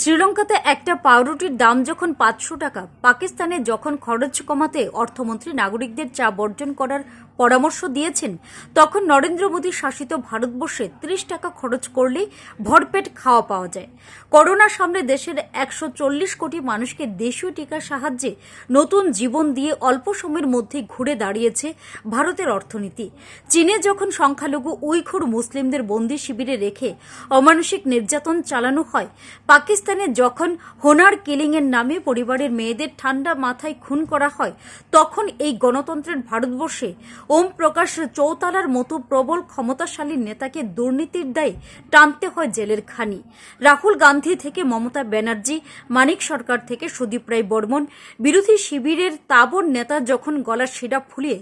শ্রীলঙ্কাতে একটা পাউরুটির দাম যখন পাঁচশো টাকা পাকিস্তানে যখন খরচ কমাতে অর্থমন্ত্রী নাগরিকদের চা বর্জন করার পরামর্শ দিয়েছেন তখন নরেন্দ্র মোদী শাসিত ভারতবর্ষে ত্রিশ টাকা খরচ করলে ভরপেট খাওয়া পাওয়া যায় করোনা সামনে দেশের একশো কোটি মানুষকে দেশীয় টিকার সাহায্যে নতুন জীবন দিয়ে অল্প সময়ের মধ্যে ঘুরে দাঁড়িয়েছে ভারতের অর্থনীতি চীনে যখন সংখ্যালঘু উইখুর মুসলিমদের বন্দি শিবিরে রেখে অমানসিক নির্যাতন চালানো হয় পাকিস্তানে যখন হোনার কিলিংয়ের নামে পরিবারের মেয়েদের ঠান্ডা মাথায় খুন করা হয় তখন এই গণতন্ত্রের ভারতবর্ষে ওম প্রকাশ চৌতালার মতো প্রবল ক্ষমতাশালী নেতাকে দুর্নীতির দায়ে টানতে হয় জেলের খানি রাহুল গান্ধী থেকে মমতা ব্যানার্জি মানিক সরকার থেকে সুদীপ রায় বর্মন বিরোধী শিবিরের তাবর নেতা যখন গলার শিরা ফুলিয়ে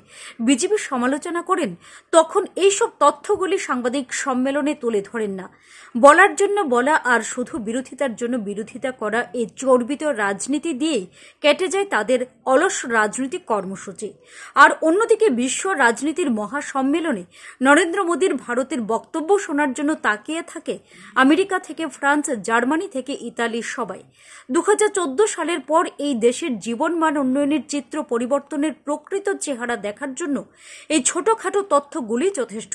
বিজেপি সমালোচনা করেন তখন এইসব তথ্যগুলি সাংবাদিক সম্মেলনে তুলে ধরেন না বলার জন্য বলা আর শুধু বিরোধিতার জন্য বিরোধিতা করা এই চর্বিত রাজনীতি দিয়েই কেটে যায় তাদের অলস রাজনৈতিক কর্মসূচি আর অন্যদিকে বিশ্ব রাজনীতির মহাসম্মেলনে নরেন্দ্র মোদীর ভারতের বক্তব্য শোনার জন্য তাকিয়ে থাকে আমেরিকা থেকে ফ্রান্স জার্মানি থেকে ইতালির সবাই দু সালের পর এই দেশের জীবনমান উন্নয়নের চিত্র পরিবর্তনের প্রকৃত চেহারা দেখার জন্য এই ছোটখাটো তথ্যগুলি যথেষ্ট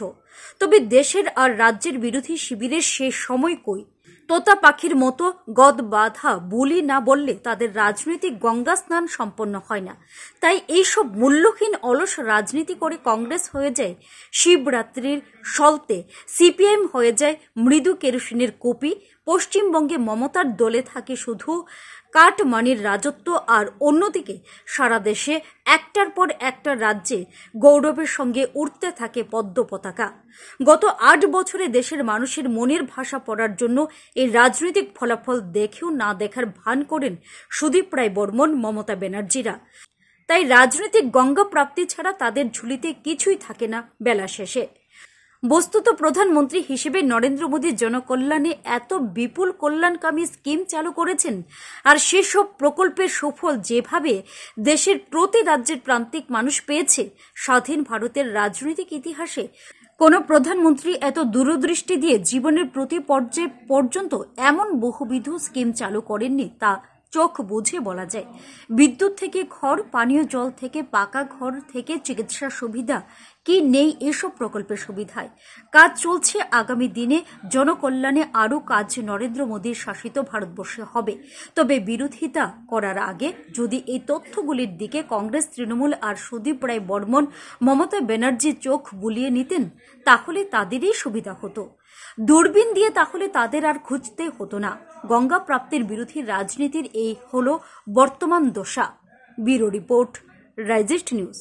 তবে দেশের আর রাজ্যের বিরোধী শিবিরের সেই সময় কই তোতা পাখির মতো গদ বাধা বলি না বললে তাদের রাজনৈতিক গঙ্গা স্নান সম্পন্ন হয় না তাই এইসব মূল্যহীন অলস রাজনীতি করে কংগ্রেস হয়ে যায় শিবরাত্রির সলতে সিপিএম হয়ে যায় মৃদু কেরোসিনের কপি পশ্চিমবঙ্গে মমতার দলে থাকে শুধু মানির রাজত্ব আর অন্যদিকে সারা দেশে একটার পর একটা রাজ্যে গৌরবের সঙ্গে উঠতে থাকে পদ্ম পতাকা গত আট বছরে দেশের মানুষের মনের ভাষা পড়ার জন্য এই রাজনৈতিক ফলাফল দেখেও না দেখার ভান করেন সুদীপ রায় বর্মন মমতা ব্যানার্জিরা তাই রাজনৈতিক গঙ্গা প্রাপ্তি ছাড়া তাদের ঝুলিতে কিছুই থাকে না বেলা শেষে বস্তুত প্রধানমন্ত্রী হিসেবে নরেন্দ্র মোদী জনকল্যাণে এত বিপুল কল্যাণকামী স্কিম চালু করেছেন আর সেসব প্রকল্পের সুফল যেভাবে দেশের প্রতি রাজ্যের প্রান্তিক মানুষ পেয়েছে স্বাধীন ভারতের রাজনৈতিক ইতিহাসে কোনো প্রধানমন্ত্রী এত দূরদৃষ্টি দিয়ে জীবনের প্রতি পর্যায়ে পর্যন্ত এমন বহুবিধ স্কিম চালু করেননি তা চোখ বুঝে বলা যায় বিদ্যুৎ থেকে ঘর পানীয় জল থেকে পাকা ঘর থেকে চিকিৎসা সুবিধা কি নেই এসব প্রকল্পের সুবিধায় কাজ চলছে আগামী দিনে জনকল্যাণে আরও কাজ নরেন্দ্র মোদীর শাসিত ভারতবর্ষে হবে তবে বিরোধিতা করার আগে যদি এই তথ্যগুলির দিকে কংগ্রেস তৃণমূল আর সুদীপ রায় বর্মন মমতা ব্যানার্জি চোখ বুলিয়ে নিতেন তাহলে তাদেরই সুবিধা হতো দূরবীন দিয়ে তাহলে তাদের আর খুঁজতে হতো না গঙ্গা প্রাপ্তির বিরোধী রাজনীতির এই হল বর্তমান দশা ব্যুরো রিপোর্ট রাইজেস্ট নিউজ